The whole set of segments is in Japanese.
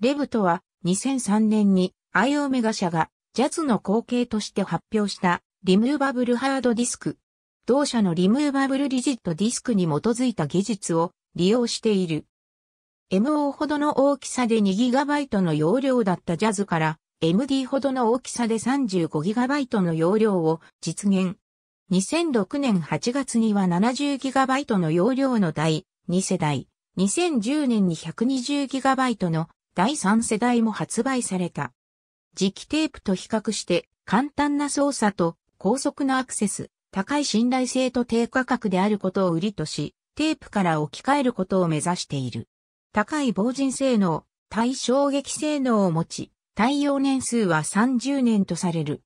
レブとは2003年にアイオメガ社がジャズの後継として発表したリムーバブルハードディスク。同社のリムーバブルリジットディスクに基づいた技術を利用している。MO ほどの大きさで 2GB の容量だったジャズから MD ほどの大きさで 35GB の容量を実現。2006年8月には 70GB の容量の第2世代、2010年に 120GB の第3世代も発売された。磁気テープと比較して簡単な操作と高速なアクセス、高い信頼性と低価格であることを売りとし、テープから置き換えることを目指している。高い防塵性能、対衝撃性能を持ち、耐用年数は30年とされる。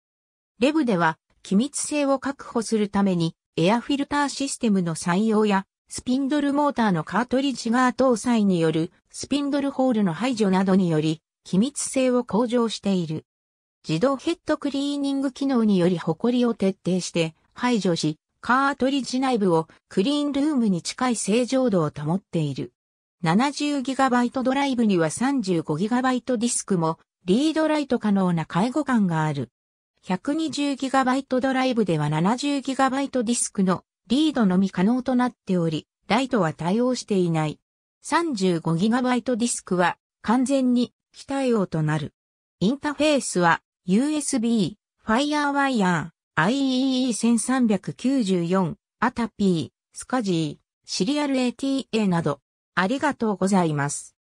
レブでは、機密性を確保するために、エアフィルターシステムの採用や、スピンドルモーターのカートリッジ側搭載によるスピンドルホールの排除などにより、機密性を向上している。自動ヘッドクリーニング機能により埃を徹底して排除し、カートリッジ内部をクリーンルームに近い正常度を保っている。70GB ドライブには 35GB ディスクもリードライト可能な介護感がある。120GB ドライブでは 70GB ディスクのリードのみ可能となっており、ライトは対応していない。35GB ディスクは完全に非対応となる。インタフェースは USB、FireWire、IEE1394、アタピー、スカジー、シリアル ATA など、ありがとうございます。